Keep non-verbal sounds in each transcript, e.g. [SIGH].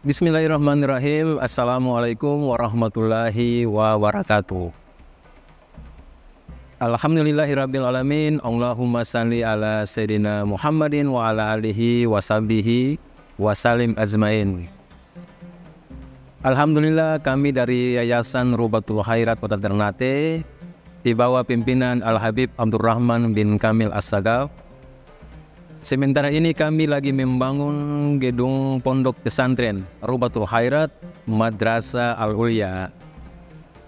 Bismillahirrahmanirrahim. Assalamualaikum warahmatullahi wabarakatuh. Alhamdulillahirabbil alamin. Allahumma salli ala sayidina Muhammadin wa ala alihi washabihi wasalim azmain. Alhamdulillah kami dari Yayasan Rubatul Khairat Kota Ternate di bawah pimpinan Al Habib Abdurrahman bin Kamil As-Sagaf Sementara ini kami lagi membangun gedung pondok pesantren Rubatul Hayrat Madrasah Al Ulia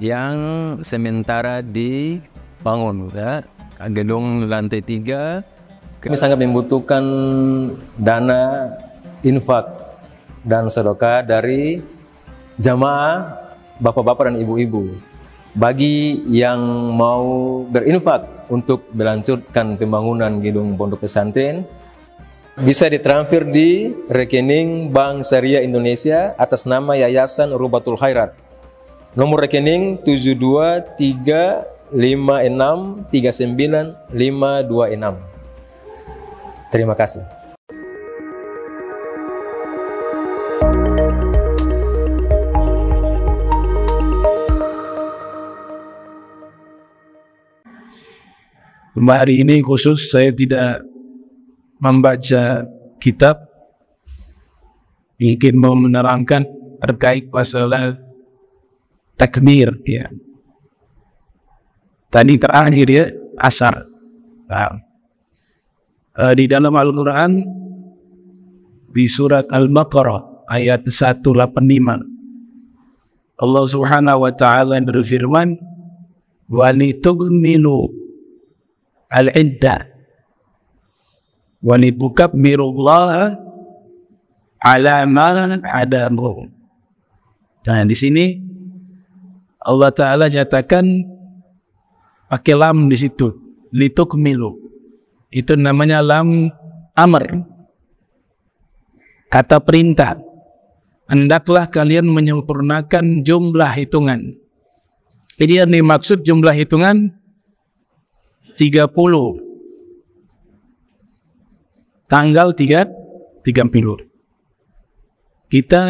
yang sementara dibangun ya. Gedung lantai tiga. Kami sangat membutuhkan dana infak dan sedekah dari jamaah bapak-bapak dan ibu-ibu. Bagi yang mau berinfak untuk melanjutkan pembangunan gedung pondok pesantren, bisa ditransfer di rekening Bank Syariah Indonesia atas nama Yayasan Rubatul Khairat. Nomor rekening enam. Terima kasih. Hari ini khusus saya tidak membaca kitab ingin mau menerangkan terkait masalah eh, takmir ya. Tadi terakhir ya asar. Nah, uh, di dalam Al-Qur'an di surat Al-Baqarah ayat 185 Allah Subhanahu wa taala berfirman wa li al-iddah walitukabbirullaha ala ma hadakum. Nah, di sini Allah Ta'ala nyatakan pakai lam di situ. Litukmilu. Itu namanya lam amr. Kata perintah. Hendaklah kalian menyempurnakan jumlah hitungan. Ini yang dimaksud jumlah hitungan 30 tanggal 3 3 minggu. Kita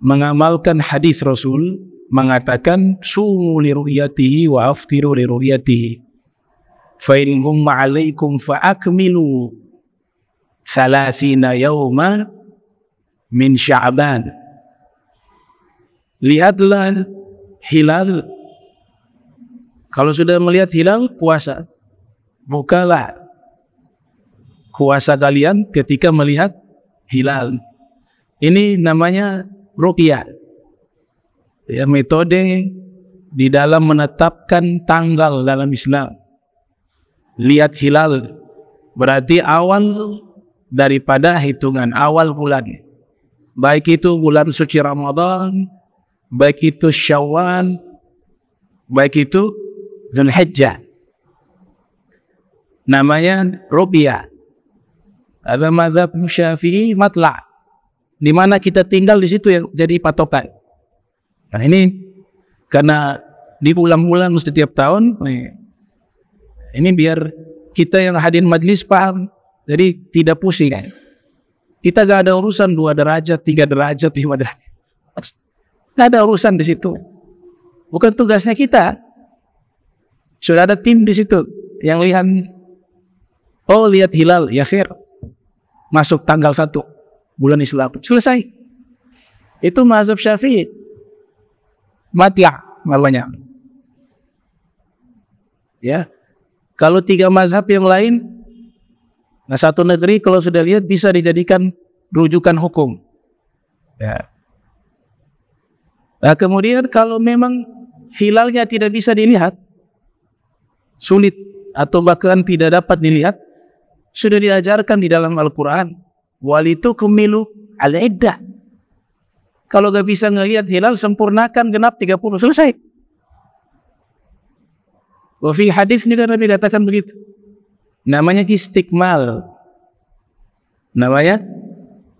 mengamalkan hadis Rasul mengatakan sumu li ru'yatihi wa aftiru li ru'yatihi fa in humma 'alaikum fa akmilu 30 yauma min Sya'ban lihatlah hilal kalau sudah melihat hilal puasa bukalah kuasa kalian ketika melihat hilal. Ini namanya rupiah. Ya, metode di dalam menetapkan tanggal dalam Islam. Lihat hilal berarti awal daripada hitungan awal bulan. Baik itu bulan suci Ramadan, baik itu Syawal, baik itu Zulhijjah. Namanya rupiah. Ada mazhab Syafi'i matla. Di mana kita tinggal di situ yang jadi patokan. Nah ini karena diulang-ulang setiap tahun nih, ini biar kita yang hadir majlis paham jadi tidak pusing kan? kita gak ada urusan dua derajat tiga derajat lima derajat gak ada urusan di situ bukan tugasnya kita sudah ada tim di situ yang lihat oh lihat hilal ya khair masuk tanggal 1 bulan Islam. Selesai. Itu mazhab Syafi'i. mati namanya. Ya. Kalau tiga mazhab yang lain nah satu negeri kalau sudah lihat bisa dijadikan rujukan hukum. Ya. Nah, kemudian kalau memang hilalnya tidak bisa dilihat sulit atau bahkan tidak dapat dilihat sudah diajarkan di dalam Al-Quran. Walitu kumilu al-iddah. Kalau gak bisa ngelihat hilal, sempurnakan genap 30. Selesai. Wafi hadis juga kan Nabi katakan begitu. Namanya istikmal. Namanya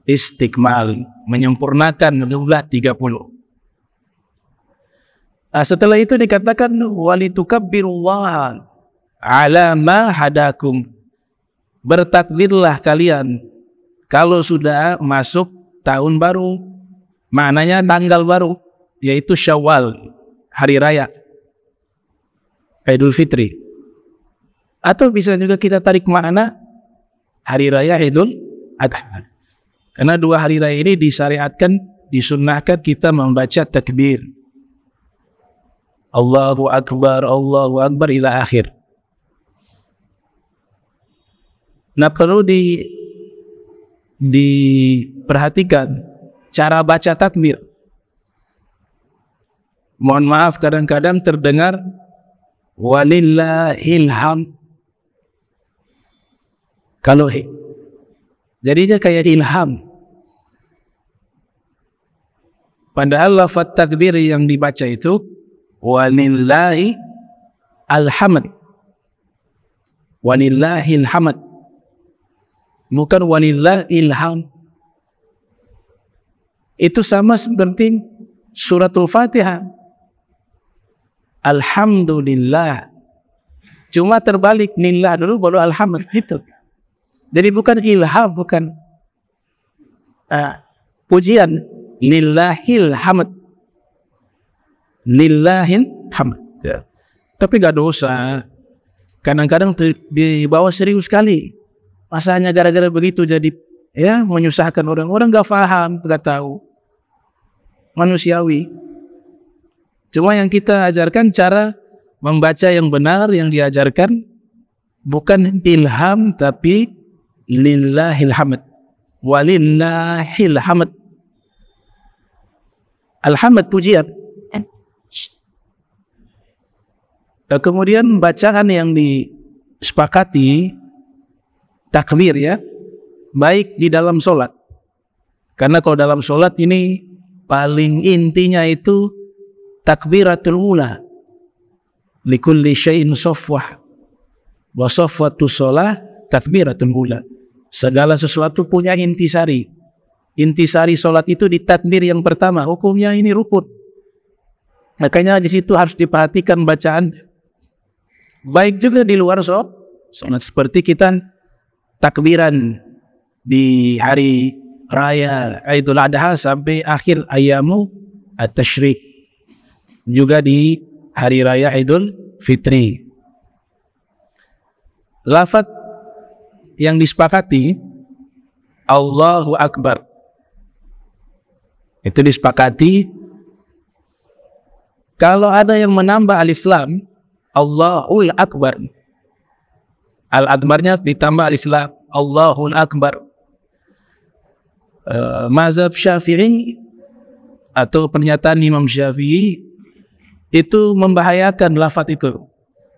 istikmal. Menyempurnakan jumlah 30. Nah, setelah itu dikatakan walitukabbirullaha ala ma hadakum bertakbirlah kalian kalau sudah masuk tahun baru maknanya tanggal baru yaitu Syawal hari raya Idul Fitri atau bisa juga kita tarik makna hari raya Idul Adha karena dua hari raya ini disyariatkan disunnahkan kita membaca takbir Allahu Akbar Allahu Akbar ila akhir Nah perlu di diperhatikan cara baca takbir. Mohon maaf kadang-kadang terdengar walillahilham. Kalau jadinya kayak ilham. Padahal lafaz takbir yang dibaca itu walillahi alhamd. Walillahi alhamd. Bukan walillah ilham. Itu sama seperti suratul Fatihah. Alhamdulillah. Cuma terbalik lillah dulu baru alhamdulillah. itu. Jadi bukan ilham, bukan uh, pujian lillahil hamd. Lillahil hamd. Ya. Tapi gak dosa. Kadang-kadang dibawa serius sekali. Masanya gara-gara begitu jadi ya menyusahkan orang-orang gak paham, gak tahu. Manusiawi. Cuma yang kita ajarkan cara membaca yang benar yang diajarkan bukan ilham tapi lillahil hamd. Walillahil hamd. Alhamd pujian. Nah, kemudian bacaan yang disepakati takbir ya, baik di dalam sholat. Karena kalau dalam sholat ini paling intinya itu takbiratul ula. Likulli syai'in sofwah. Wa sofwatu sholah takbiratul ula. Segala sesuatu punya intisari. Intisari sholat itu di takbir yang pertama. Hukumnya ini rukun. Makanya di situ harus diperhatikan bacaan. Baik juga di luar sholat. Sholat seperti kita takbiran di hari raya Idul Adha sampai akhir ayamu at tashrik Juga di hari raya Idul Fitri. Lafat yang disepakati Allahu Akbar. Itu disepakati kalau ada yang menambah al-Islam Allahul Akbar Al-Akbarnya ditambah al istilah Allahul Akbar. Eh, mazhab Syafi'i atau pernyataan Imam Syafi'i itu membahayakan lafat itu.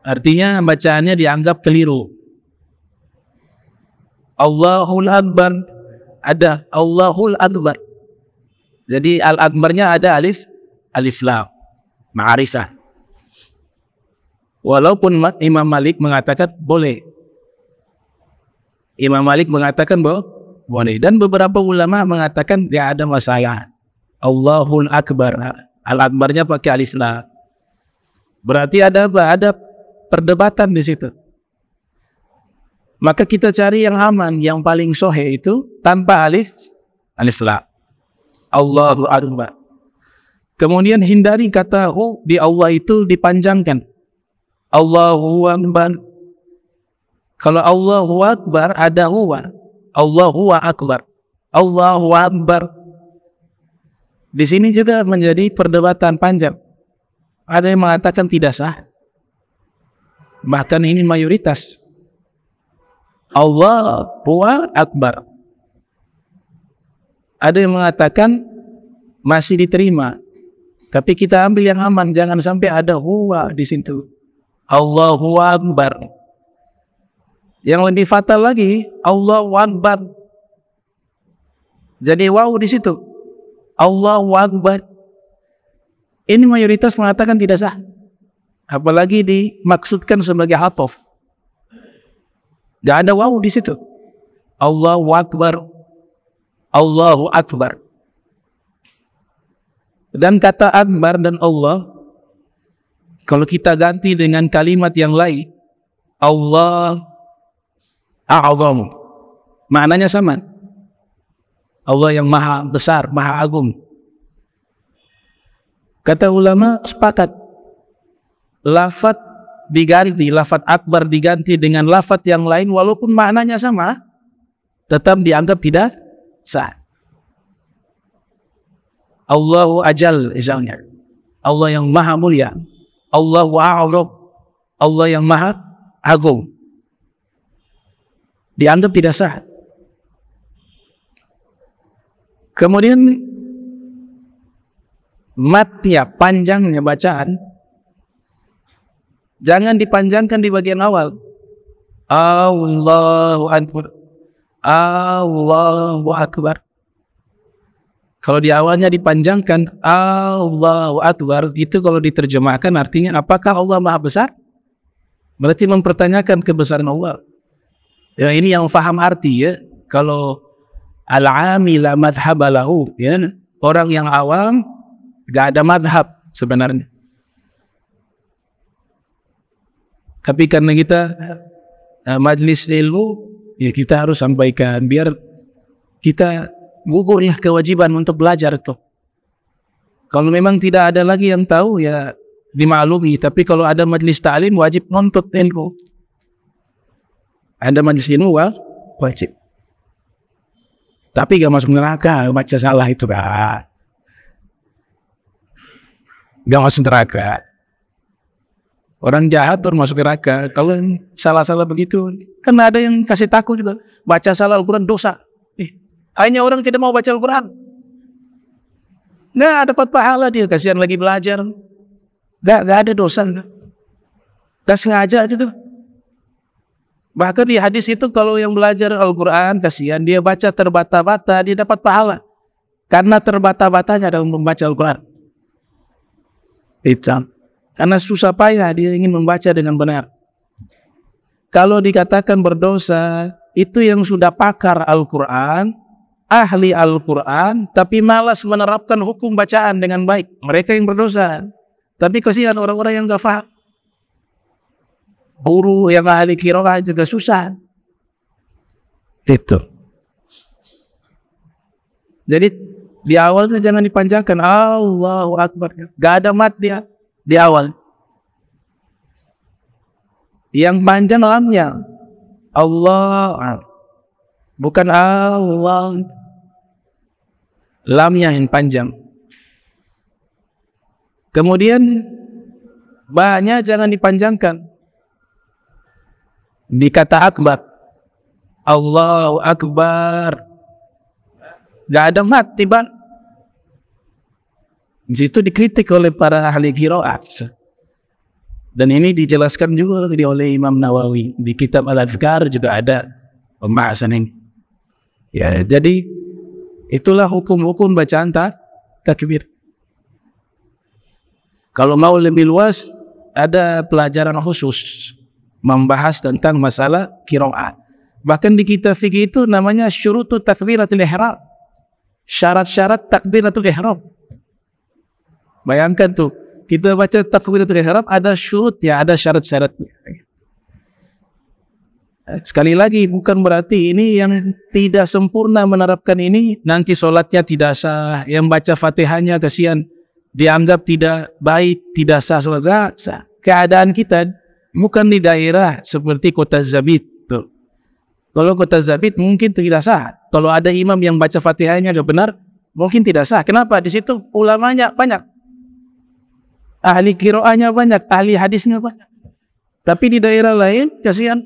Artinya bacaannya dianggap keliru. Allahul Akbar ada Allahul Akbar. Jadi al akbarnya ada alif al-Islam, Ma'arisah Walaupun Imam Malik mengatakan boleh Imam Malik mengatakan bahwa boleh dan beberapa ulama mengatakan dia ya ada masalah. Allahul Akbar. Al-Akbarnya pakai al-Islam. Berarti ada apa? Ada perdebatan di situ. Maka kita cari yang aman, yang paling sohe itu tanpa alif, alif la. Allahu Akbar. Kemudian hindari kata hu di Allah itu dipanjangkan. Allahu Akbar. Kalau Allahu Akbar ada huwa. Allahu Akbar. Allahu Akbar. Di sini juga menjadi perdebatan panjang. Ada yang mengatakan tidak sah. Bahkan ini mayoritas. Allahu Akbar. Ada yang mengatakan masih diterima. Tapi kita ambil yang aman, jangan sampai ada huwa di situ. Allahu Akbar. Yang lebih fatal lagi, Allah wabat. Jadi wow di situ. Allah wabat. Ini mayoritas mengatakan tidak sah. Apalagi dimaksudkan sebagai hatof. Tidak ada wow di situ. Allah wakbar. Allahu Akbar. Dan kata Akbar dan Allah, kalau kita ganti dengan kalimat yang lain, Allah a'zamu. Maknanya sama. Allah yang maha besar, maha agung. Kata ulama sepakat. Lafat diganti, lafat akbar diganti dengan lafat yang lain walaupun maknanya sama, tetap dianggap tidak sah. Allahu ajal misalnya. Allah yang maha mulia. Allahu a'lam. Allah yang maha agung dianggap tidak sah. Kemudian matnya panjangnya bacaan jangan dipanjangkan di bagian awal. Allahu Akbar. Allahu Akbar. Kalau di awalnya dipanjangkan Allahu Akbar itu kalau diterjemahkan artinya apakah Allah Maha Besar? Berarti mempertanyakan kebesaran Allah. Ya, ini yang faham arti ya. Kalau al-amila madhabalahu ya. Orang yang awam gak ada madhab sebenarnya. Tapi karena kita uh, majlis ilmu ya kita harus sampaikan biar kita gugurlah kewajiban untuk belajar tuh. Kalau memang tidak ada lagi yang tahu ya dimaklumi, tapi kalau ada majlis ta'lim wajib nuntut ilmu. Anda majlis ilmu wajib. Tapi gak masuk neraka, baca salah itu kan. Gak masuk neraka. Orang jahat tuh masuk neraka. Kalau salah-salah begitu, kan ada yang kasih takut juga. Baca salah ukuran dosa. Eh, hanya orang tidak mau baca Al-Quran. Nggak dapat pahala dia, kasihan lagi belajar. Nggak, nggak ada dosa. gak sengaja aja tuh. Bahkan di hadis itu kalau yang belajar Al-Quran, kasihan dia baca terbata-bata, dia dapat pahala. Karena terbata-batanya dalam membaca Al-Quran. Itu. Karena susah payah dia ingin membaca dengan benar. Kalau dikatakan berdosa, itu yang sudah pakar Al-Quran, ahli Al-Quran, tapi malas menerapkan hukum bacaan dengan baik. Mereka yang berdosa. Tapi kasihan orang-orang yang gak faham guru yang ahli kiroah kan juga susah. Itu. Jadi di awal tuh jangan dipanjangkan Allahu Akbar. Gak ada mat dia di awal. Yang panjang lamnya Allah bukan Allah lamnya yang panjang. Kemudian banyak jangan dipanjangkan Dikata akbar. Allahu akbar. Gak ada mati bang. Di situ dikritik oleh para ahli kiroat. Dan ini dijelaskan juga oleh Imam Nawawi di kitab Al-Adhkar juga ada pembahasan ini. Ya, jadi itulah hukum-hukum bacaan tak takbir. Kalau mau lebih luas ada pelajaran khusus membahas tentang masalah kiroat. Bahkan di kita fikih itu namanya syurutu takbiratul ihram. Syarat-syarat takbiratul ihram. Bayangkan tuh, kita baca takbiratul ihram ada syurutnya, ada syarat-syaratnya. Sekali lagi bukan berarti ini yang tidak sempurna menerapkan ini nanti solatnya tidak sah, yang baca fatihahnya kasihan dianggap tidak baik, tidak sah solat sah. Keadaan kita bukan di daerah seperti kota Zabit. Tuh. Kalau kota Zabit mungkin tidak sah. Kalau ada imam yang baca fatihahnya agak benar, mungkin tidak sah. Kenapa? Di situ ulamanya banyak. Ahli kiroahnya banyak, ahli hadisnya banyak. Tapi di daerah lain, kasihan.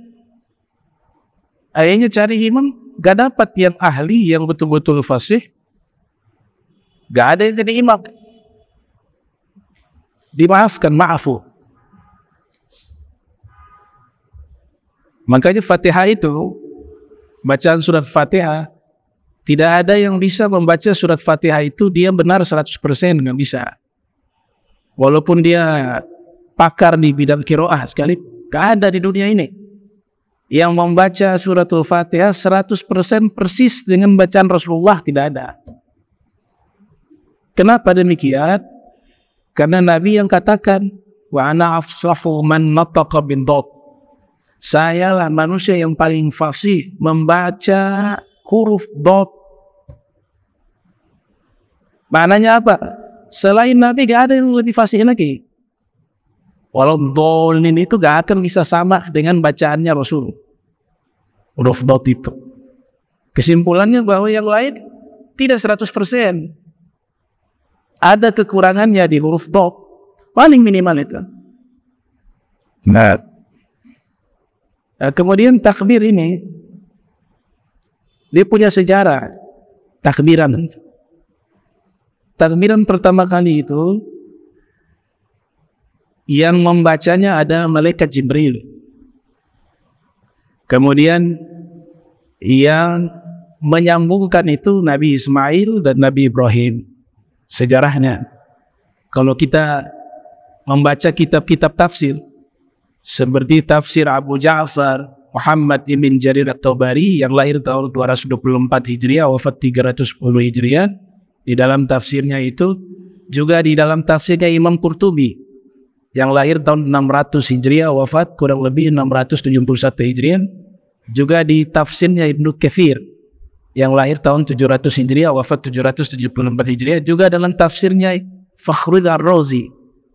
Akhirnya cari imam, gak dapat yang ahli, yang betul-betul fasih. Gak ada yang jadi imam. Dimaafkan, maafu. Makanya Fatihah itu bacaan surat Fatihah tidak ada yang bisa membaca surat Fatihah itu dia benar 100% dengan bisa. Walaupun dia pakar di bidang kiroah sekali gak ada di dunia ini yang membaca surat suratul Fatihah 100% persis dengan bacaan Rasulullah tidak ada. Kenapa demikian? Karena Nabi yang katakan wa ana afsahu man nataqa bin dot Sayalah manusia yang paling fasih membaca huruf dot. Maknanya apa? Selain Nabi gak ada yang lebih fasih lagi. Walau dolin itu gak akan bisa sama dengan bacaannya Rasul. Huruf dot itu. Kesimpulannya bahwa yang lain tidak 100%. Ada kekurangannya di huruf dot. Paling minimal itu. Nah, Nah, kemudian takbir ini dia punya sejarah takbiran. Takbiran pertama kali itu yang membacanya ada malaikat Jibril. Kemudian yang menyambungkan itu Nabi Ismail dan Nabi Ibrahim. Sejarahnya. Kalau kita membaca kitab-kitab tafsir, seperti tafsir Abu Ja'far Muhammad ibn Jarir At-Tabari yang lahir tahun 224 Hijriah wafat 310 Hijriah di dalam tafsirnya itu juga di dalam tafsirnya Imam Qurtubi yang lahir tahun 600 Hijriah wafat kurang lebih 671 Hijriah juga di tafsirnya Ibnu Kefir yang lahir tahun 700 Hijriah wafat 774 Hijriah juga dalam tafsirnya Fakhrul Ar-Razi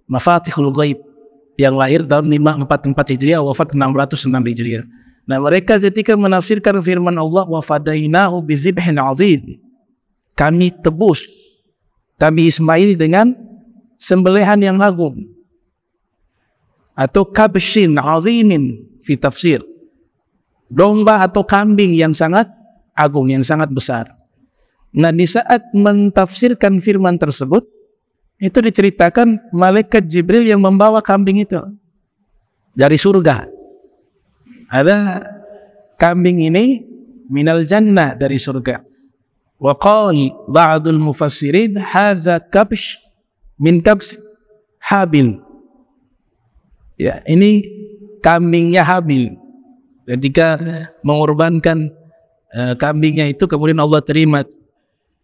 Mafatihul Ghaib yang lahir tahun 544 Hijriah wafat 606 Hijriah. Nah, mereka ketika menafsirkan firman Allah wa fadainahu bizibhin azim. Kami tebus kami Ismail dengan sembelihan yang agung atau kabshin azimin fi tafsir. Domba atau kambing yang sangat agung, yang sangat besar. Nah, di saat mentafsirkan firman tersebut, itu diceritakan malaikat Jibril yang membawa kambing itu dari surga. Ada kambing ini minal jannah dari surga. Wa qali ba'dul mufassirin haza kabsh min kabs habil. Ya, ini kambingnya Habil. Ketika mengorbankan uh, kambingnya itu kemudian Allah terima.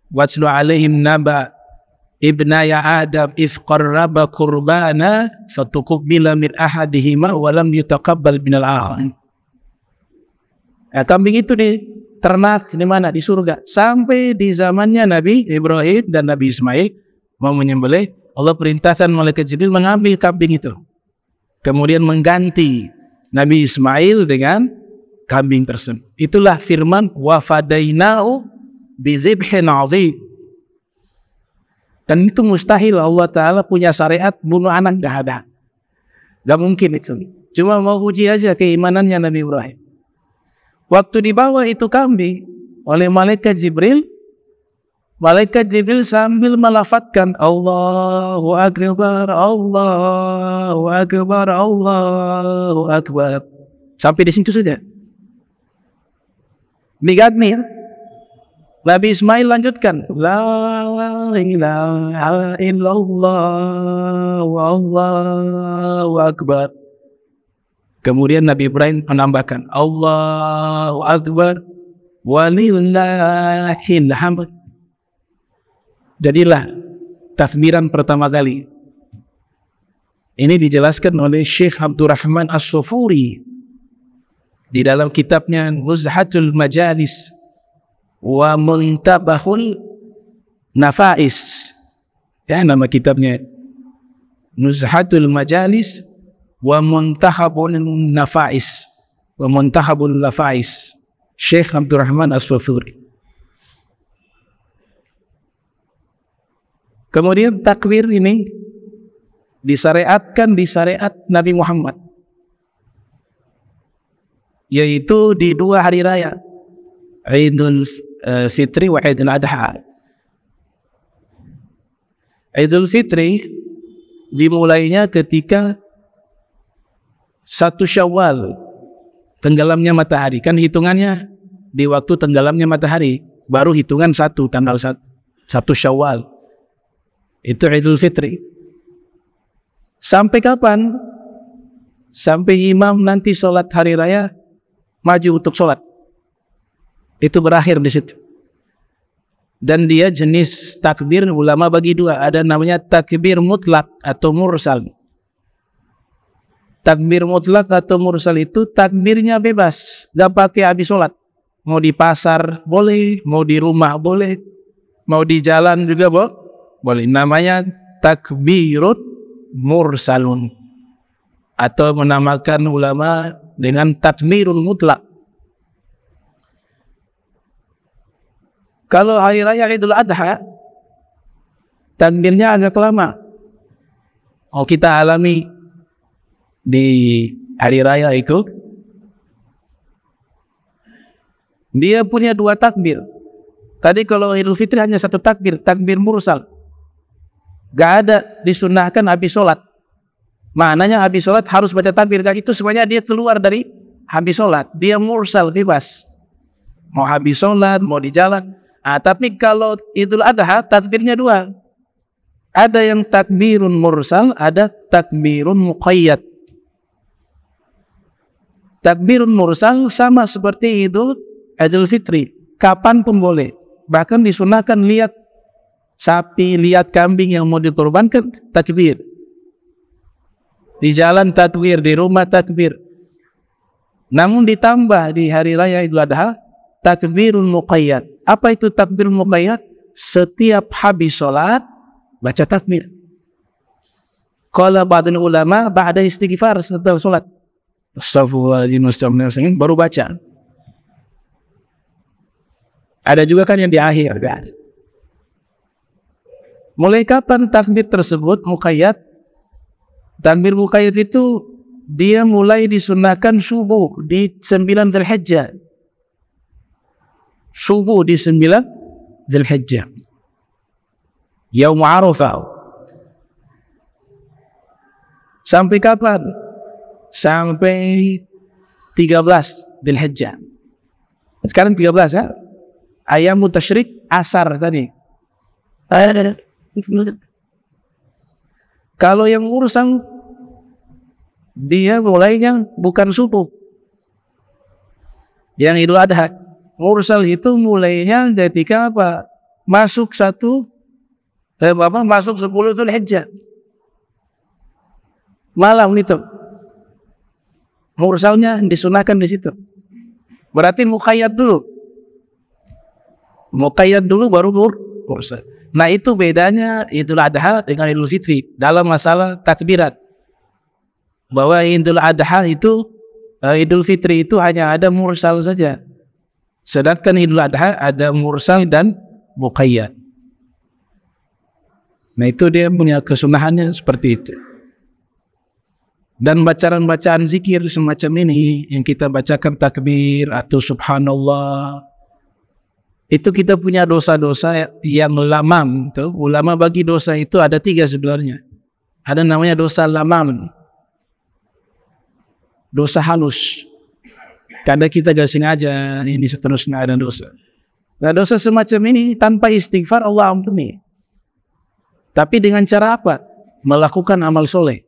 Watslu alaihim naba ibna ya Adam if qarraba qurbana fatuqbila min ahadihima wa lam yutaqabbal min al-akhar. Ya, nah, kambing itu di ternak di mana di surga sampai di zamannya Nabi Ibrahim dan Nabi Ismail mau menyembelih Allah perintahkan malaikat Jibril mengambil kambing itu kemudian mengganti Nabi Ismail dengan kambing tersebut itulah firman wa bi bizibhin 'adzim dan itu mustahil Allah Ta'ala punya syariat bunuh anak gak ada. Gak mungkin itu. Cuma mau uji aja keimanannya Nabi Ibrahim. Waktu dibawa itu kambing oleh malaikat Jibril, malaikat Jibril sambil melafatkan Allahu Akbar, Allahu Akbar, Allahu Akbar. Sampai di situ saja. Ini nih, Nabi Ismail lanjutkan la ilaha illallah wallahu akbar Kemudian Nabi Ibrahim menambahkan Allahu akbar walillahil hamd Jadilah takbiran pertama kali ini dijelaskan oleh Syekh Abdurrahman As-Sufuri di dalam kitabnya Muzhatul Majalis wa muntabahul nafais ya nama kitabnya nuzhatul majalis wa muntahabul nafais wa muntahabul nafais Syekh Abdul Rahman As-Sufuri Kemudian takwir ini disyariatkan di syariat Nabi Muhammad yaitu di dua hari raya Idul Fitri wa Idul Adha. Idul Fitri dimulainya ketika satu Syawal tenggelamnya matahari. Kan hitungannya di waktu tenggelamnya matahari baru hitungan satu tanggal satu, satu Syawal. Itu Idul Fitri. Sampai kapan? Sampai imam nanti sholat hari raya maju untuk sholat. Itu berakhir di situ. Dan dia jenis takdir ulama bagi dua. Ada namanya takbir mutlak atau mursal. Takbir mutlak atau mursal itu takbirnya bebas. Gak pakai habis sholat. Mau di pasar boleh, mau di rumah boleh, mau di jalan juga boh, boleh. Namanya takbirut mursalun atau menamakan ulama dengan takbirul mutlak Kalau hari raya Idul Adha, takbirnya agak lama. Oh kita alami di hari raya itu, dia punya dua takbir. Tadi kalau Idul Fitri hanya satu takbir, takbir mursal. Gak ada disunahkan habis sholat. Maknanya habis sholat harus baca takbir. Gak itu semuanya dia keluar dari habis sholat. Dia mursal, bebas. Mau habis sholat, mau di jalan, Nah, tapi kalau Idul Adha takbirnya dua. Ada yang takbirun mursal, ada takbirun muqayyad. Takbirun mursal sama seperti Idul Idul Fitri, kapan pun boleh. Bahkan disunahkan lihat sapi, lihat kambing yang mau dikorbankan, takbir. Di jalan takbir, di rumah takbir. Namun ditambah di hari raya Idul Adha takbirul muqayyad. Apa itu takbirul muqayyad? Setiap habis sholat, baca takbir. Kalau badan ulama, ba'da istighfar setelah sholat. Astagfirullahaladzim, astagfirullahaladzim, baru baca. Ada juga kan yang di akhir. Kan? Mulai kapan takbir tersebut muqayyad? Takbir muqayyad itu dia mulai disunahkan subuh di 9 Dzulhijjah subuh di sembilan Zulhijjah. Yaum Arafah. Sampai kapan? Sampai 13 Zulhijjah. Sekarang 13 ya. Ayam tasyrik asar tadi. Kalau yang urusan dia mulainya bukan subuh. Yang Idul Adha mursal itu mulainya ketika apa? Masuk satu eh, apa? Masuk sepuluh itu hijjah. Malam itu. Mursalnya disunahkan di situ. Berarti mukayat dulu. mukayat dulu baru mur mursal. Nah itu bedanya Idul Adha dengan Idul Fitri dalam masalah takbirat. Bahwa Idul Adha itu eh, Idul Fitri itu hanya ada mursal saja. Sedangkan Idul Adha ada mursal dan muqayyad. Nah itu dia punya kesunahannya seperti itu. Dan bacaan-bacaan zikir semacam ini yang kita bacakan takbir atau subhanallah itu kita punya dosa-dosa yang lamam itu. Ulama bagi dosa itu ada tiga sebenarnya. Ada namanya dosa lamam. Dosa halus. Karena kita gak sengaja ini seterusnya ada dosa. Nah dosa semacam ini tanpa istighfar Allah ampuni. Tapi dengan cara apa? Melakukan amal soleh.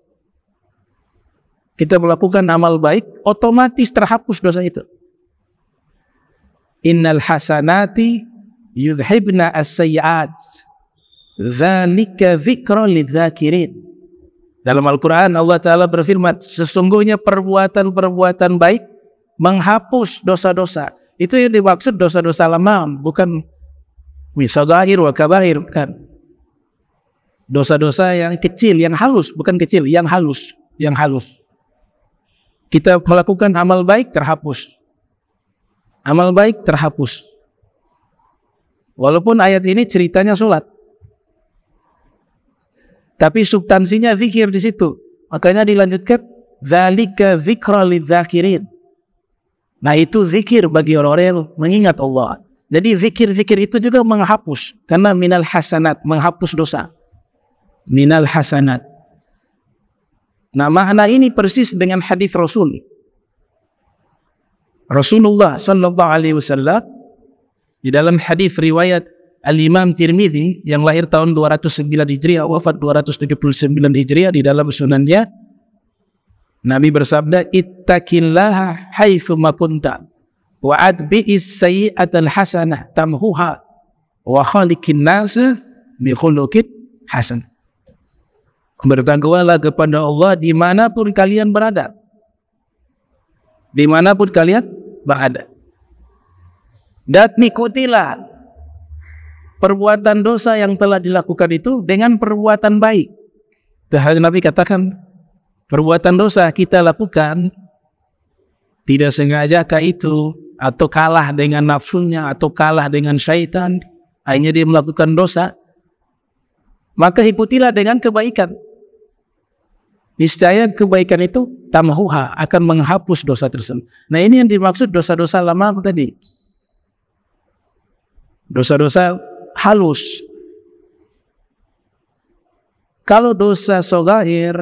Kita melakukan amal baik, otomatis terhapus dosa itu. Innal hasanati yudhibna as sayyat Dzalika zikra lidzakirin. Dalam Al-Qur'an Allah taala berfirman, sesungguhnya perbuatan-perbuatan baik menghapus dosa-dosa. Itu yang dimaksud dosa-dosa lama, bukan misalnya wa kabair, bukan. Dosa-dosa yang kecil, yang halus, bukan kecil, yang halus, yang halus. Kita melakukan amal baik terhapus. Amal baik terhapus. Walaupun ayat ini ceritanya sholat. Tapi subtansinya zikir di situ. Makanya dilanjutkan zalika dzikra zakirin Nah itu zikir bagi orang-orang yang mengingat Allah. Jadi zikir-zikir itu juga menghapus. Karena minal hasanat, menghapus dosa. Minal hasanat. Nah makna ini persis dengan hadis Rasul. Rasulullah sallallahu alaihi wasallam di dalam hadis riwayat Al Imam Tirmizi yang lahir tahun 209 Hijriah wafat 279 Hijriah di dalam sunannya Nabi bersabda, "Ittaqillaha haitsuma kunta wa atbi'is sayyi'atal hasanah tamhuha wa khaliqin nasa bi khuluqin hasan." Bertakwalah kepada Allah dimanapun kalian berada. Dimanapun kalian berada. Dan ikutilah perbuatan dosa yang telah dilakukan itu dengan perbuatan baik. Dan Nabi katakan, perbuatan dosa kita lakukan tidak sengajakah itu atau kalah dengan nafsunya atau kalah dengan syaitan akhirnya dia melakukan dosa maka ikutilah dengan kebaikan niscaya kebaikan itu tamahuha akan menghapus dosa tersebut nah ini yang dimaksud dosa-dosa lama tadi dosa-dosa halus kalau dosa sogair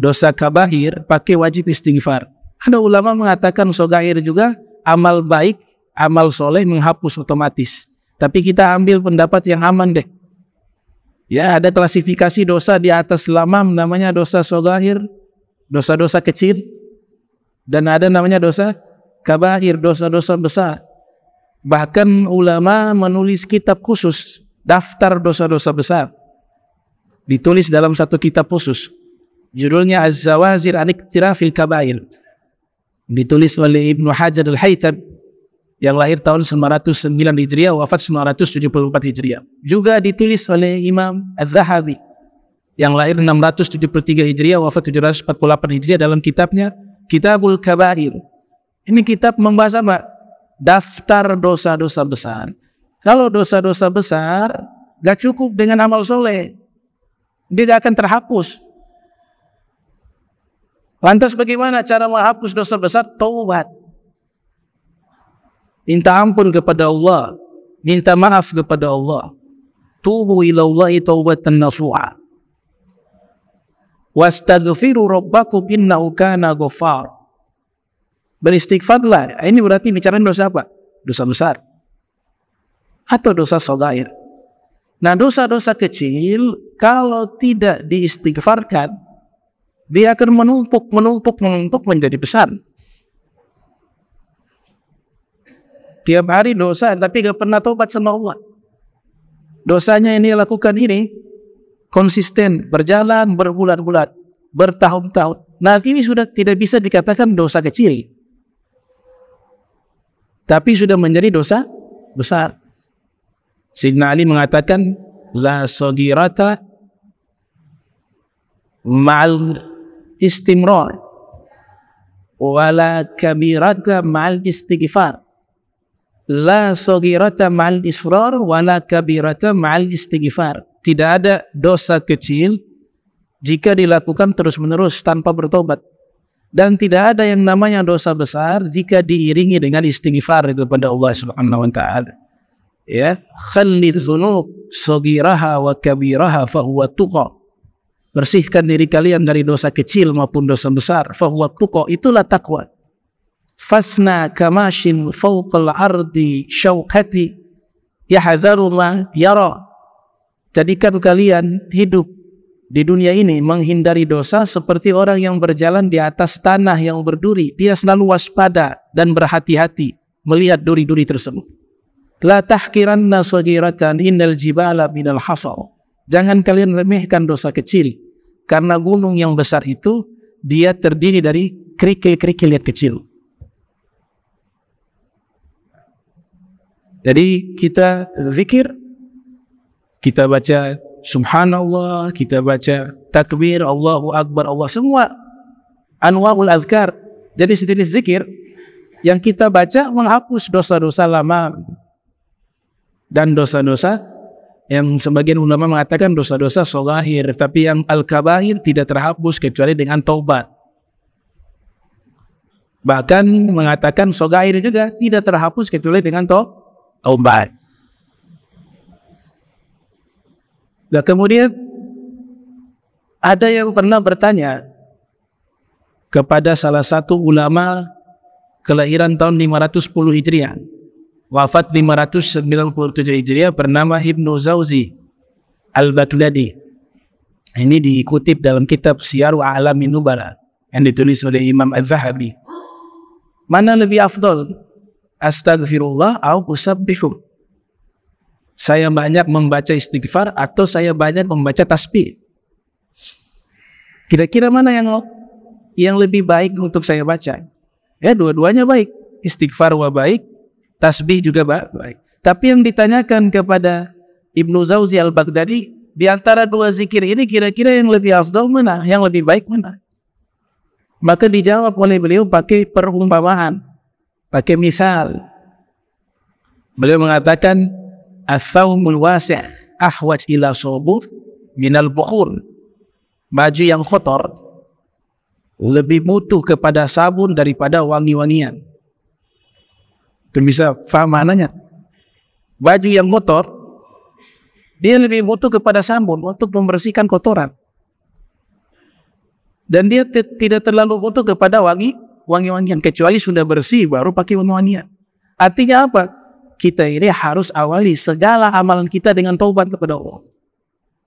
dosa kabahir pakai wajib istighfar. Ada ulama mengatakan sogair juga amal baik, amal soleh menghapus otomatis. Tapi kita ambil pendapat yang aman deh. Ya ada klasifikasi dosa di atas lama, namanya dosa sogair, dosa-dosa kecil. Dan ada namanya dosa kabahir, dosa-dosa besar. Bahkan ulama menulis kitab khusus, daftar dosa-dosa besar. Ditulis dalam satu kitab khusus Judulnya Az-Zawazir an Iktirafil Kabair. Ditulis oleh Ibnu Hajar Al-Haytham yang lahir tahun 909 Hijriah, wafat 974 Hijriah. Juga ditulis oleh Imam Az-Zahabi yang lahir 673 Hijriah, wafat 748 Hijriah dalam kitabnya Kitabul Kabair. Ini kitab membahas apa? Daftar dosa-dosa besar. Kalau dosa-dosa besar, gak cukup dengan amal soleh. Dia gak akan terhapus. Lantas bagaimana cara menghapus dosa besar? Taubat. Minta ampun kepada Allah. Minta maaf kepada Allah. Tubu Allahi taubatan nasuha. Wastadfiru rabbakum innahu kana ghafar. Beristighfarlah. Ah, ini berarti bicara dosa apa? Dosa besar. Atau dosa sodair. Nah dosa-dosa kecil kalau tidak diistighfarkan dia akan menumpuk, menumpuk, menumpuk menjadi besar. Tiap hari dosa, tapi gak pernah tobat sama Allah. Dosanya ini lakukan ini, konsisten, berjalan berbulan-bulan, bertahun-tahun. Nah ini sudah tidak bisa dikatakan dosa kecil. Tapi sudah menjadi dosa besar. Sidna Ali mengatakan, La sogirata ma'al istimrar wala kabirata ma'al istighfar la sagirata ma'al israr wala kabirata ma'al istighfar tidak ada dosa kecil jika dilakukan terus-menerus tanpa bertobat dan tidak ada yang namanya dosa besar jika diiringi dengan istighfar kepada Allah Subhanahu wa taala ya khalli dzunub sagiraha wa kabiraha fa huwa tuqa Bersihkan diri kalian dari dosa kecil maupun dosa besar. Fahuwa tuko, itulah takwa. Fasna kamashin fauqal ardi syauqati yahadharullah yara. Jadikan kalian hidup di dunia ini menghindari dosa seperti orang yang berjalan di atas tanah yang berduri. Dia selalu waspada dan berhati-hati melihat duri-duri tersebut. La tahkiranna sagiratan innal jibala minal hasal. Jangan kalian remehkan dosa kecil. Karena gunung yang besar itu, dia terdiri dari kerikil-kerikil yang kecil. Jadi kita zikir, kita baca subhanallah, kita baca takbir, Allahu Akbar, Allah, semua anwarul azkar. Jadi sejenis zikir yang kita baca menghapus dosa-dosa lama dan dosa-dosa yang sebagian ulama mengatakan dosa-dosa solahir, tapi yang al-kabair tidak terhapus kecuali dengan taubat. Bahkan mengatakan sogair juga tidak terhapus kecuali dengan taubat. Nah kemudian ada yang pernah bertanya kepada salah satu ulama kelahiran tahun 510 Hijriah wafat 597 Hijriah bernama Ibnu Zauzi Al-Baghdadi. Ini dikutip dalam kitab Syiaru Alamin Nubala yang ditulis oleh Imam Az-Zahabi. Mana lebih afdol? Astagfirullah au usabbihu. Saya banyak membaca istighfar atau saya banyak membaca tasbih. Kira-kira mana yang yang lebih baik untuk saya baca? Ya, dua-duanya baik. Istighfar wa baik, tasbih juga baik. Tapi yang ditanyakan kepada Ibnu Zauzi al-Baghdadi, di antara dua zikir ini kira-kira yang lebih afdal mana? Yang lebih baik mana? Maka dijawab oleh beliau pakai perumpamaan, pakai misal. Beliau mengatakan, "Ats-tsaumul wasi' ahwaj ila subur minal bukhur." Baju yang kotor lebih butuh kepada sabun daripada wangi-wangian. Dan bisa faham maknanya. Baju yang kotor, dia lebih butuh kepada sabun untuk membersihkan kotoran. Dan dia tidak terlalu butuh kepada wangi, wangi-wangian. Kecuali sudah bersih, baru pakai wangi-wangian. Artinya apa? Kita ini harus awali segala amalan kita dengan taubat kepada Allah.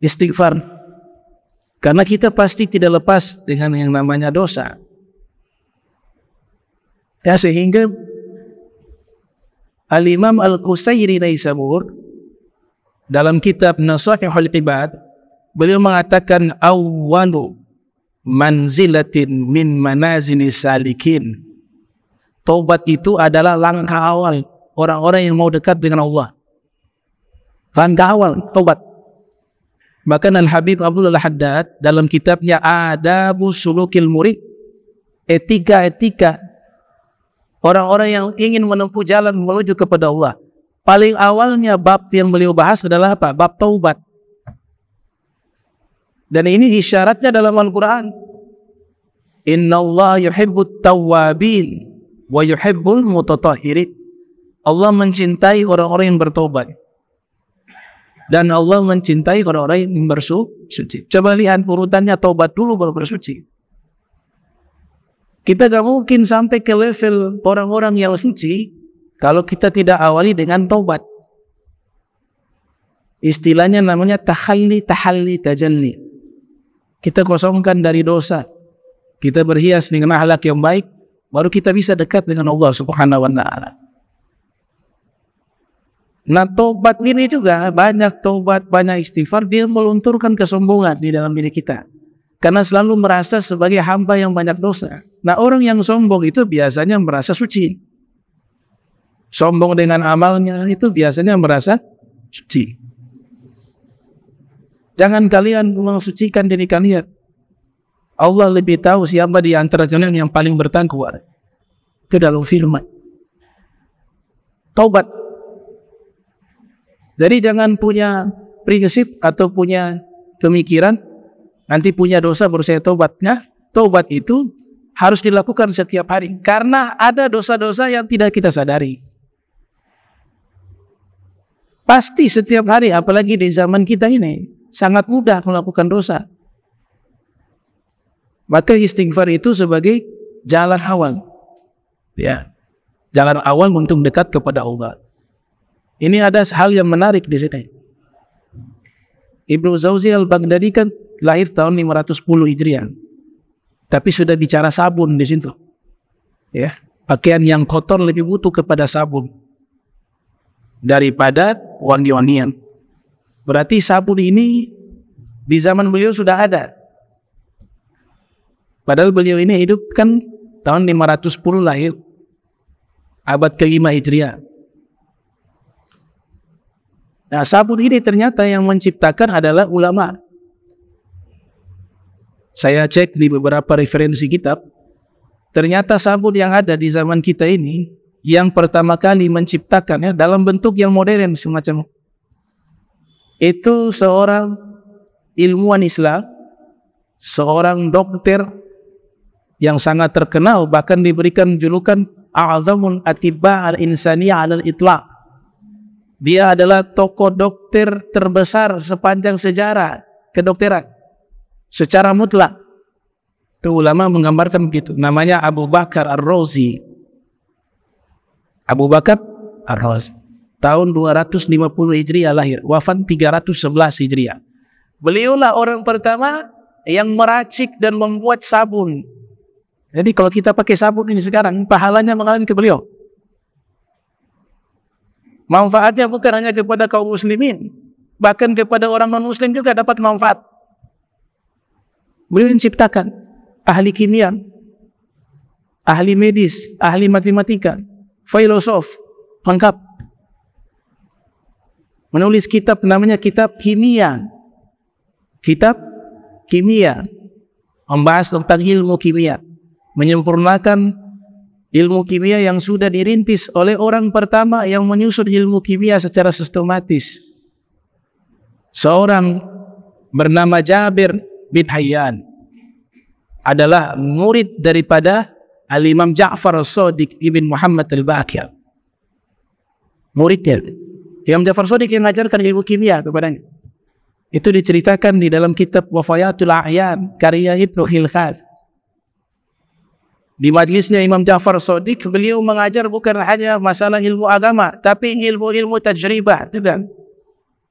Istighfar. Karena kita pasti tidak lepas dengan yang namanya dosa. Ya sehingga Al-Imam Al-Qusayri Naisabur dalam kitab Nasahihul Ibad beliau mengatakan awwalu manzilatin min manazini salikin taubat itu adalah langkah awal orang-orang yang mau dekat dengan Allah langkah awal taubat bahkan Al-Habib Abdullah Haddad dalam kitabnya Adabu Sulukil Murid etika-etika orang-orang yang ingin menempuh jalan menuju kepada Allah. Paling awalnya bab yang beliau bahas adalah apa? Bab taubat. Dan ini isyaratnya dalam Al-Quran. Inna Allah yuhibbut tawabin wa yuhibbul mutatahirin. Allah mencintai orang-orang yang bertobat. Dan Allah mencintai orang-orang yang bersuci. Coba lihat urutannya taubat dulu baru bersuci. Kita gak mungkin sampai ke level orang-orang yang suci kalau kita tidak awali dengan tobat, Istilahnya namanya tahalli, tahalli, tajalli. Kita kosongkan dari dosa. Kita berhias dengan akhlak yang baik. Baru kita bisa dekat dengan Allah subhanahu wa ta'ala. Nah tobat ini juga banyak tobat, banyak istighfar. Dia melunturkan kesombongan di dalam diri kita karena selalu merasa sebagai hamba yang banyak dosa. Nah orang yang sombong itu biasanya merasa suci. Sombong dengan amalnya itu biasanya merasa suci. Jangan kalian mensucikan diri kalian. Allah lebih tahu siapa di antara kalian yang paling bertakwa. Itu dalam firman. Taubat. Jadi jangan punya prinsip atau punya pemikiran Nanti punya dosa baru saya tobat. Nah, tobat itu harus dilakukan setiap hari. Karena ada dosa-dosa yang tidak kita sadari. Pasti setiap hari, apalagi di zaman kita ini, sangat mudah melakukan dosa. Maka istighfar itu sebagai jalan awal. Ya, jalan awal untuk dekat kepada Allah. Ini ada hal yang menarik di sini. Ibnu Zawzi al-Baghdadi kan lahir tahun 510 Hijriah. Tapi sudah bicara sabun di situ. Ya, pakaian yang kotor lebih butuh kepada sabun daripada wangi-wangian. Berarti sabun ini di zaman beliau sudah ada. Padahal beliau ini hidup kan tahun 510 lahir abad kelima Hijriah. Nah, sabun ini ternyata yang menciptakan adalah ulama. Saya cek di beberapa referensi kitab, ternyata sabun yang ada di zaman kita ini yang pertama kali menciptakannya dalam bentuk yang modern semacam itu seorang ilmuwan Islam, seorang dokter yang sangat terkenal bahkan diberikan julukan A'zamul Atibba al-Insani al Itlaq dia adalah tokoh dokter terbesar sepanjang sejarah kedokteran. Secara mutlak. Itu ulama menggambarkan begitu. Namanya Abu Bakar Ar-Razi. Abu Bakar Ar-Razi. Tahun 250 Hijriah lahir. Wafat 311 Hijriah. Beliaulah orang pertama yang meracik dan membuat sabun. Jadi kalau kita pakai sabun ini sekarang, pahalanya mengalami ke beliau. Manfaatnya bukan hanya kepada kaum muslimin, bahkan kepada orang non-muslim juga dapat manfaat. Beliau menciptakan ahli kimia, ahli medis, ahli matematika, filosof, lengkap. Menulis kitab namanya kitab kimia. Kitab kimia membahas tentang ilmu kimia, menyempurnakan ilmu kimia yang sudah dirintis oleh orang pertama yang menyusun ilmu kimia secara sistematis. Seorang bernama Jabir bin Hayyan adalah murid daripada Al-Imam Ja'far Sodiq ibn Muhammad al baqir Muridnya. Imam Ja'far Sodiq yang mengajarkan ilmu kimia kepadanya. Itu diceritakan di dalam kitab Wafayatul A'yan karya Ibnu Hilkhaz. Di majlisnya Imam Ja'far Sodik beliau mengajar bukan hanya masalah ilmu agama, tapi ilmu-ilmu tajribah juga. Kan?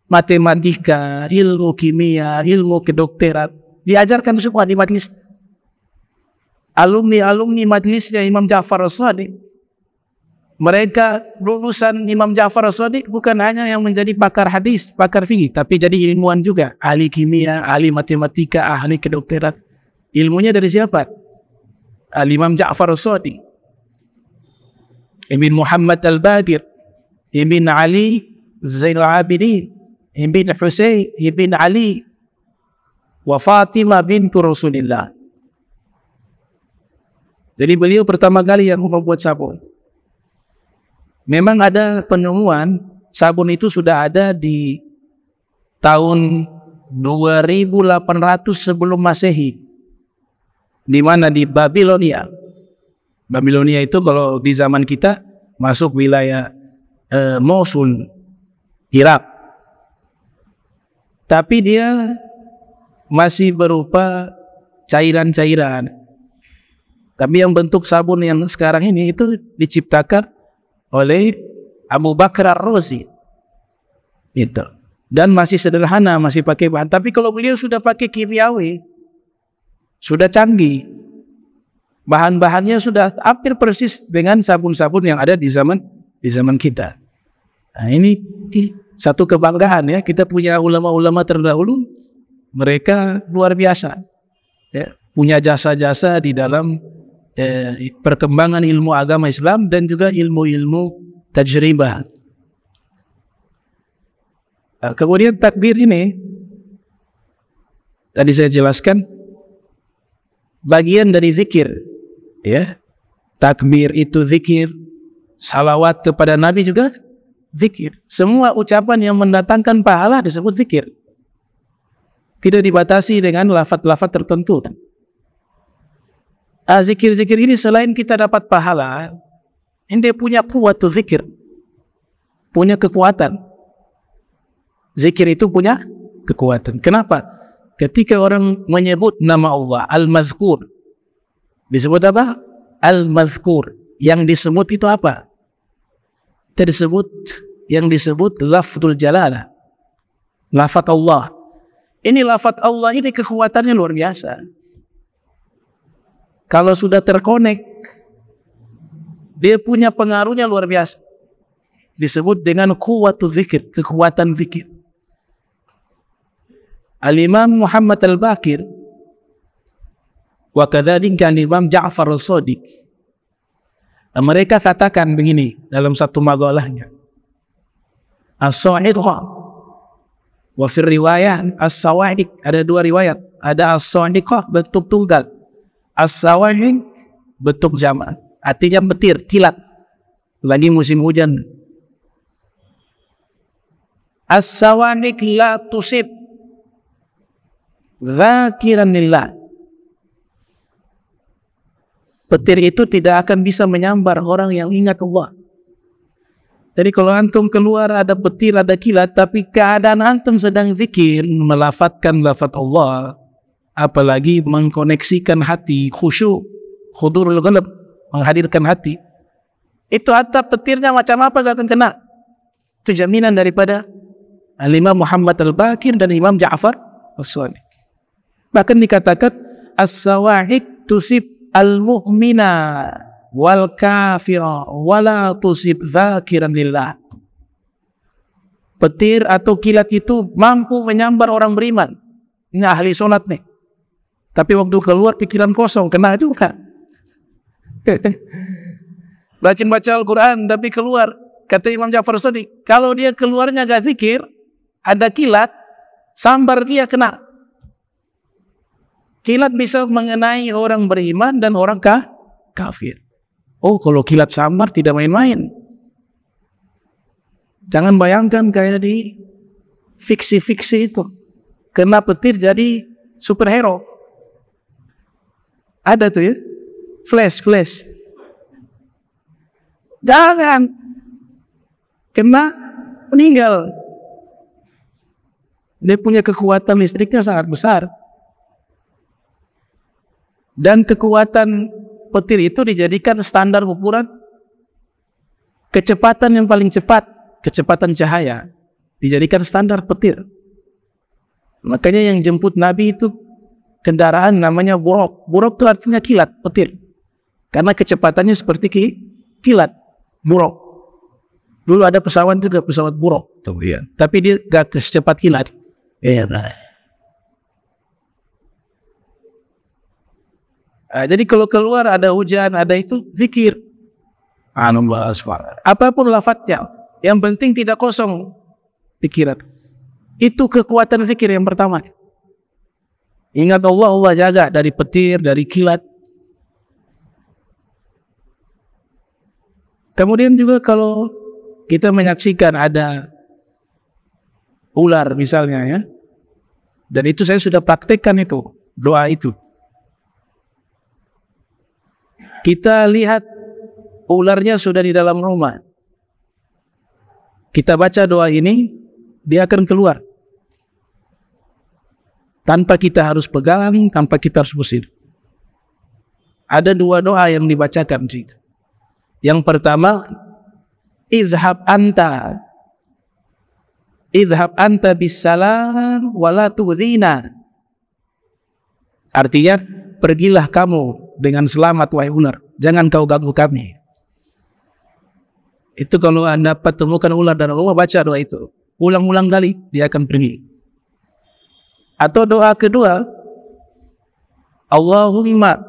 Matematika, ilmu kimia, ilmu kedokteran. Diajarkan semua di majlis. Alumni-alumni majlisnya Imam Ja'far Sodik Mereka lulusan Imam Ja'far Sodik bukan hanya yang menjadi pakar hadis, pakar fikih, tapi jadi ilmuwan juga. Ahli kimia, ahli matematika, ahli kedokteran. Ilmunya dari siapa? Al-Imam ah, Ja'far As-Sadiq, Ibn Muhammad Al-Badir, Ibn Ali Zainal Abidin, Ibn Husain, Ibn Ali, wa Fatimah bintu Rasulillah. Jadi beliau pertama kali yang membuat sabun. Memang ada penemuan sabun itu sudah ada di tahun 2800 sebelum Masehi di mana di Babilonia. Babilonia itu kalau di zaman kita masuk wilayah e, Mosul, Irak. Tapi dia masih berupa cairan-cairan. Tapi yang bentuk sabun yang sekarang ini itu diciptakan oleh Abu Bakar Ar-Razi. Itu. Dan masih sederhana, masih pakai bahan. Tapi kalau beliau sudah pakai kimiawi, sudah canggih. Bahan-bahannya sudah hampir persis dengan sabun-sabun yang ada di zaman di zaman kita. Nah, ini satu kebanggaan ya kita punya ulama-ulama terdahulu mereka luar biasa. Ya, punya jasa-jasa di dalam eh, perkembangan ilmu agama Islam dan juga ilmu-ilmu tajribah. Nah, kemudian takbir ini tadi saya jelaskan bagian dari zikir ya takbir itu zikir salawat kepada nabi juga zikir semua ucapan yang mendatangkan pahala disebut zikir tidak dibatasi dengan lafat-lafat tertentu ah, zikir-zikir ini selain kita dapat pahala ini punya kuat zikir punya kekuatan zikir itu punya kekuatan kenapa ketika orang menyebut nama Allah al-mazkur disebut apa al-mazkur yang disebut itu apa tersebut yang disebut lafzul jalalah lafat Allah ini lafat Allah ini kekuatannya luar biasa kalau sudah terkonek dia punya pengaruhnya luar biasa disebut dengan kuatul zikir kekuatan zikir Al-Imam Muhammad Al-Bakir wa kadzalika Al-Imam Ja'far as Sadiq, Mereka katakan begini dalam satu magalahnya. As-Sa'idah wa fi riwayah As-Sawa'iq ada dua riwayat. Ada As-Sa'idah bentuk tunggal. As-Sawa'iq bentuk jamak. Artinya petir, kilat. Lagi musim hujan. As-Sawa'iq la tusib Zakiranillah. Petir itu tidak akan bisa menyambar orang yang ingat Allah. Jadi kalau antum keluar ada petir, ada kilat, tapi keadaan antum sedang zikir, melafatkan lafat Allah, apalagi mengkoneksikan hati, khusyuk, khudurul ghalab, menghadirkan hati. Itu atap petirnya macam apa gak akan kena. Itu jaminan daripada Al-Imam Muhammad Al-Bakir dan Imam Ja'far as Bahkan dikatakan as-sawahik tusib al-mu'mina wal kafira wala tusib zakiran lillah. Petir atau kilat itu mampu menyambar orang beriman. Ini ahli sholat nih. Tapi waktu keluar pikiran kosong, kena juga. Bacin [LAUGHS] baca Al-Quran tapi keluar. Kata Imam Ja'far Sadiq, kalau dia keluarnya gak pikir, ada kilat, sambar dia kena. Kilat bisa mengenai orang beriman dan orang kah? kafir. Oh, kalau kilat samar tidak main-main. Jangan bayangkan kayak di fiksi-fiksi itu. Kena petir jadi superhero. Ada tuh ya. Flash, flash. Jangan. Kena meninggal. Dia punya kekuatan listriknya sangat besar dan kekuatan petir itu dijadikan standar ukuran kecepatan yang paling cepat, kecepatan cahaya dijadikan standar petir. Makanya yang jemput Nabi itu kendaraan namanya buruk. Buruk itu artinya kilat, petir. Karena kecepatannya seperti ki, kilat, buruk. Dulu ada pesawat juga pesawat buruk. oh, iya. Tapi dia gak secepat kilat. Iya, nah. Nah, jadi kalau keluar ada hujan, ada itu zikir. Anu, Apapun lafadznya, yang penting tidak kosong pikiran. Itu kekuatan zikir yang pertama. Ingat Allah, Allah jaga dari petir, dari kilat. Kemudian juga kalau kita menyaksikan ada ular misalnya ya. Dan itu saya sudah praktekkan itu, doa itu. Kita lihat ularnya sudah di dalam rumah. Kita baca doa ini, dia akan keluar. Tanpa kita harus pegang, tanpa kita harus pusing. Ada dua doa yang dibacakan. Yang pertama, izhab anta. Izhab anta bisalam wala Artinya, pergilah kamu dengan selamat wahai ular. Jangan kau ganggu kami. Itu kalau anda pertemukan ular dalam rumah baca doa itu. Ulang-ulang kali dia akan pergi. Atau doa kedua, Allahumma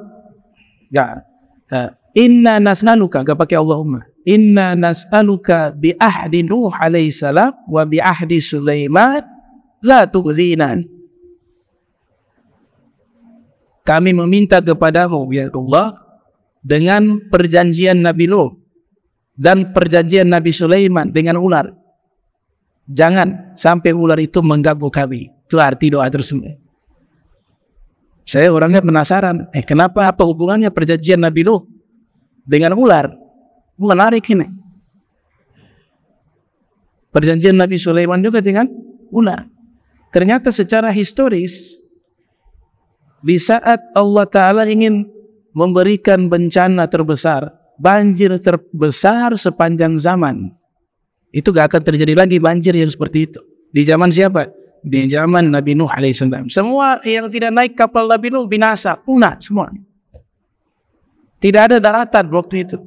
ya, ya inna nas'aluka enggak pakai Allahumma. Inna nas'aluka bi ahdi Nuh alaihi salam wa bi ahdi Sulaiman la tuzinan. kami meminta kepadamu ya Allah dengan perjanjian Nabi Nuh dan perjanjian Nabi Sulaiman dengan ular. Jangan sampai ular itu mengganggu kami. Itu arti doa tersebut. Saya orangnya penasaran, eh kenapa apa hubungannya perjanjian Nabi Nuh dengan ular? Menarik ini. Perjanjian Nabi Sulaiman juga dengan ular. Ternyata secara historis di saat Allah Ta'ala ingin memberikan bencana terbesar, banjir terbesar sepanjang zaman, itu gak akan terjadi lagi banjir yang seperti itu. Di zaman siapa? Di zaman Nabi Nuh alaihissalam. Semua yang tidak naik kapal Nabi Nuh binasa, punah semua. Tidak ada daratan waktu itu.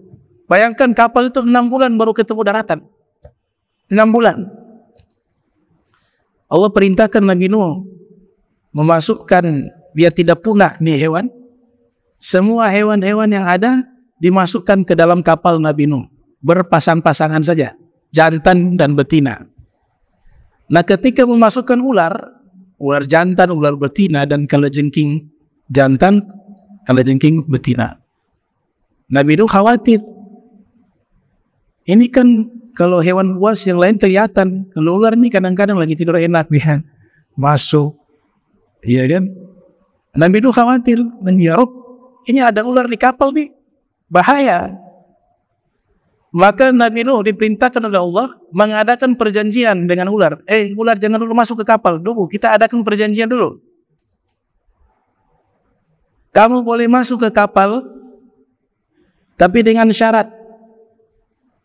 Bayangkan kapal itu enam bulan baru ketemu daratan. Enam bulan. Allah perintahkan Nabi Nuh memasukkan biar tidak punah nih hewan. Semua hewan-hewan yang ada dimasukkan ke dalam kapal Nabi Nuh. Berpasang-pasangan saja. Jantan dan betina. Nah ketika memasukkan ular, ular jantan, ular betina, dan kalajengking jantan, kalajengking betina. Nabi Nuh khawatir. Ini kan kalau hewan buas yang lain kelihatan. Kalau ular ini kadang-kadang lagi tidur enak Ya. Masuk. Iya kan? Nabi Nuh khawatir, ya ini ada ular di kapal nih, bahaya. Maka Nabi Nuh diperintahkan oleh Allah mengadakan perjanjian dengan ular. Eh, ular jangan dulu masuk ke kapal. Dulu kita adakan perjanjian dulu. Kamu boleh masuk ke kapal, tapi dengan syarat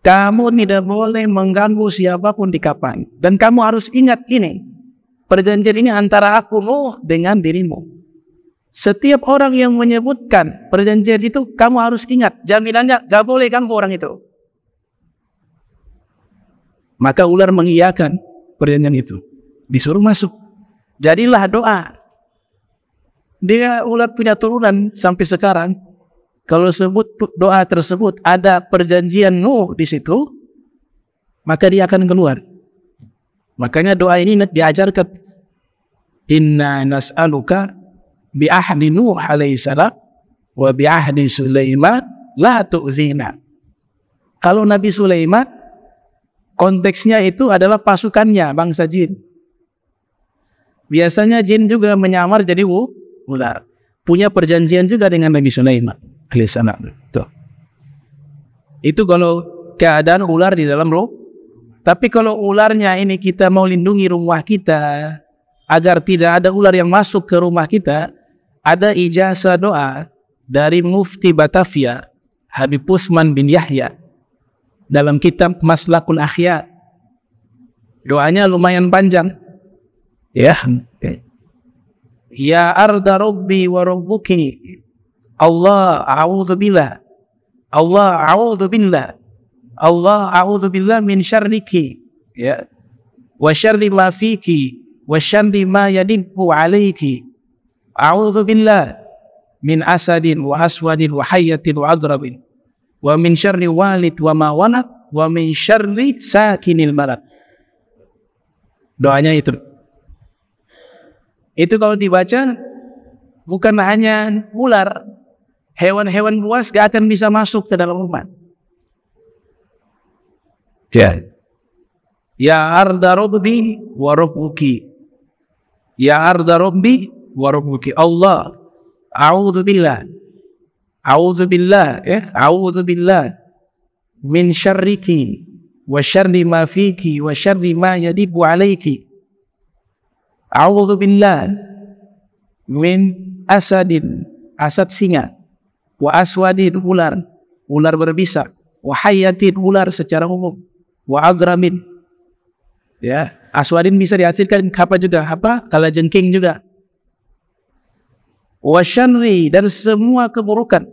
kamu tidak boleh mengganggu siapapun di kapal. Dan kamu harus ingat ini. Perjanjian ini antara aku Nuh dengan dirimu. Setiap orang yang menyebutkan perjanjian itu, kamu harus ingat, jaminannya gak boleh ganggu orang itu. Maka ular mengiyakan perjanjian itu. Disuruh masuk. Jadilah doa. Dia ular punya turunan sampai sekarang. Kalau sebut doa tersebut ada perjanjian Nuh di situ, maka dia akan keluar. Makanya doa ini diajarkan. Inna nas'aluka bi'ahdi Nuh alaihissalam wa bi'ahdi Sulaiman la tu'zina. Kalau Nabi Sulaiman, konteksnya itu adalah pasukannya, bangsa jin. Biasanya jin juga menyamar jadi ular. Punya perjanjian juga dengan Nabi Sulaiman alaihissalam. Tuh. Itu kalau keadaan ular di dalam roh. Tapi kalau ularnya ini kita mau lindungi rumah kita agar tidak ada ular yang masuk ke rumah kita, ada ijazah doa dari Mufti Batavia Habib Usman bin Yahya dalam kitab Maslakul Akhya. Doanya lumayan panjang. Ya. Ya arda rabbi wa rabbuki. Allah a'udzu billah. Allah a'udzu billah. Allah a'udzu billah min syarriki. Ya. Wa syarri ma fiki wa syarri ma yadibbu alayki A'udzu billah min asadin wa aswadin wa hayatin wa agrabin wa min syarri walid wa ma walad wa min syarri sakinil malad. Doanya itu. Itu kalau dibaca bukan hanya ular, hewan-hewan buas gak akan bisa masuk ke dalam rumah. Ya. Ya arda robbi wa robbuki. Ya arda robbi warahmatullahi Allah billah a'udzubillah billah ya billah min syarriki wa syarri ma fiki wa syarri ma yadibu alaiki billah min asadin asad singa wa aswadin ular ular berbisa wa hayatin ular secara umum wa agramin ya aswadin bisa diartikan apa juga apa kalajengking juga wa dan semua keburukan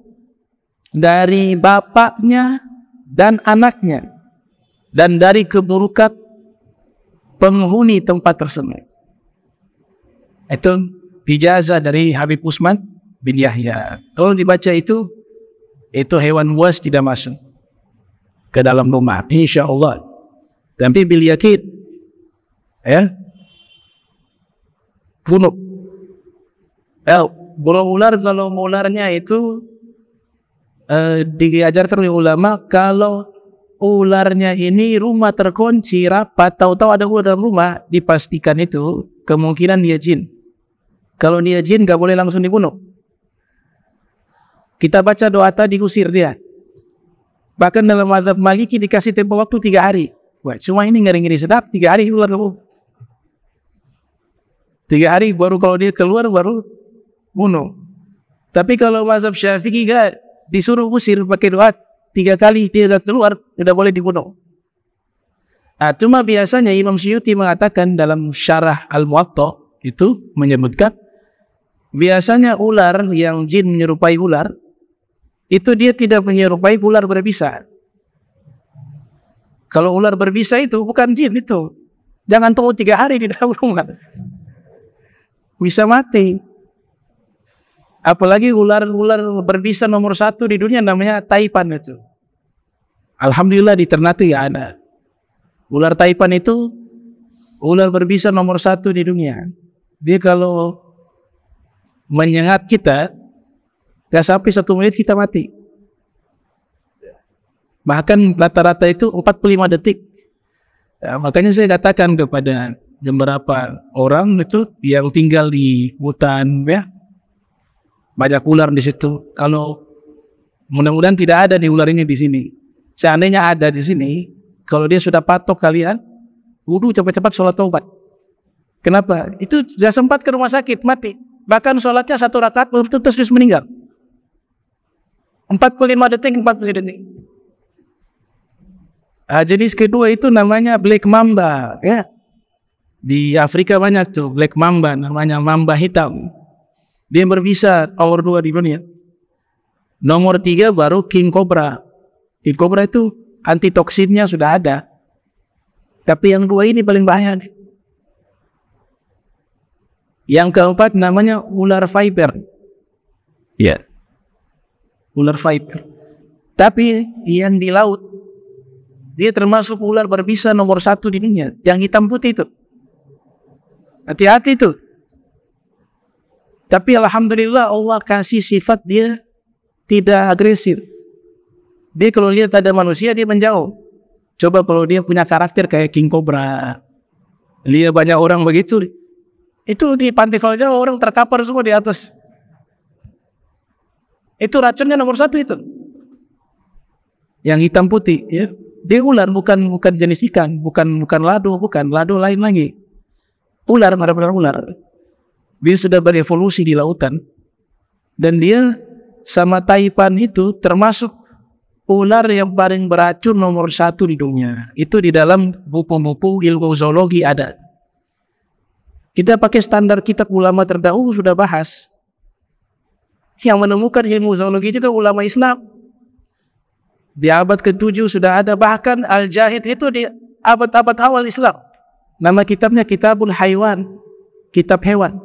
dari bapaknya dan anaknya dan dari keburukan penghuni tempat tersebut. Itu ijazah dari Habib Usman bin Yahya. Kalau dibaca itu, itu hewan buas tidak masuk ke dalam rumah. Insya Allah. Tapi bil yakin, ya, bunuh help, ya, Bola ular kalau ularnya itu eh, diajarkan oleh ulama kalau ularnya ini rumah terkunci rapat, tahu-tahu ada ular dalam rumah, dipastikan itu kemungkinan dia jin. Kalau dia jin nggak boleh langsung dibunuh. Kita baca doa tadi usir dia. Bahkan dalam mazhab Maliki dikasih tempo waktu tiga hari. Wah, cuma ini ngeri-ngeri sedap, tiga hari ular kamu. Tiga hari baru kalau dia keluar baru bunuh. Tapi kalau mazhab Syafi'i enggak disuruh usir pakai doa tiga kali dia keluar tidak boleh dibunuh. Nah, cuma biasanya Imam Syuuti mengatakan dalam syarah Al-Muwatta itu menyebutkan biasanya ular yang jin menyerupai ular itu dia tidak menyerupai ular berbisa. Kalau ular berbisa itu bukan jin itu. Jangan tunggu tiga hari di dalam rumah. Bisa mati. Apalagi ular-ular berbisa nomor satu di dunia namanya taipan itu. Alhamdulillah di Ternate ya ada. Ular taipan itu ular berbisa nomor satu di dunia. Dia kalau menyengat kita, gak sampai satu menit kita mati. Bahkan rata-rata itu 45 detik. Ya, makanya saya katakan kepada beberapa orang itu yang tinggal di hutan ya, banyak ular di situ. Kalau mudah-mudahan tidak ada nih ular ini di sini. Seandainya ada di sini, kalau dia sudah patok kalian, wudhu cepat-cepat sholat taubat. Kenapa? Itu sudah sempat ke rumah sakit, mati. Bahkan sholatnya satu rakaat belum tentu terus meninggal. 45 detik, 40 detik. Nah, jenis kedua itu namanya black mamba. ya Di Afrika banyak tuh, black mamba namanya mamba hitam. Dia berbisa nomor dua di dunia. Nomor tiga baru King Cobra. King Cobra itu antitoksinnya sudah ada. Tapi yang dua ini paling bahaya. Yang keempat namanya ular viper. Ya. Yeah. Ular viper. Tapi yang di laut dia termasuk ular berbisa nomor satu di dunia. Yang hitam putih itu. Hati-hati tuh. Tapi alhamdulillah Allah kasih sifat dia tidak agresif. Dia kalau lihat ada manusia dia menjauh. Coba kalau dia punya karakter kayak King Cobra. Lihat banyak orang begitu. Itu di Pantai Falja orang terkapar semua di atas. Itu racunnya nomor satu itu. Yang hitam putih. Ya. Dia ular bukan bukan jenis ikan, bukan bukan lado, bukan lado lain lagi. Ular, benar-benar ular. Dia sudah berevolusi di lautan. Dan dia sama taipan itu termasuk ular yang paling beracun nomor satu di dunia. Itu di dalam buku-buku ilmu zoologi ada. Kita pakai standar kitab ulama terdahulu sudah bahas. Yang menemukan ilmu zoologi juga kan ulama Islam. Di abad ke-7 sudah ada. Bahkan Al-Jahid itu di abad-abad awal Islam. Nama kitabnya Kitabul Haiwan. Kitab hewan.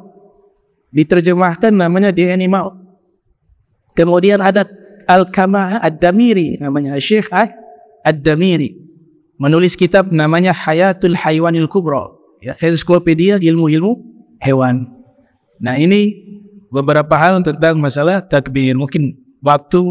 diterjemahkan namanya The Animal. Kemudian ada Al-Kamah Ad-Damiri namanya Syekh eh? Ad-Damiri menulis kitab namanya Hayatul Hayawanil Kubra. Ya, Enskopedia ilmu-ilmu hewan. Nah ini beberapa hal tentang masalah takbir. Mungkin waktu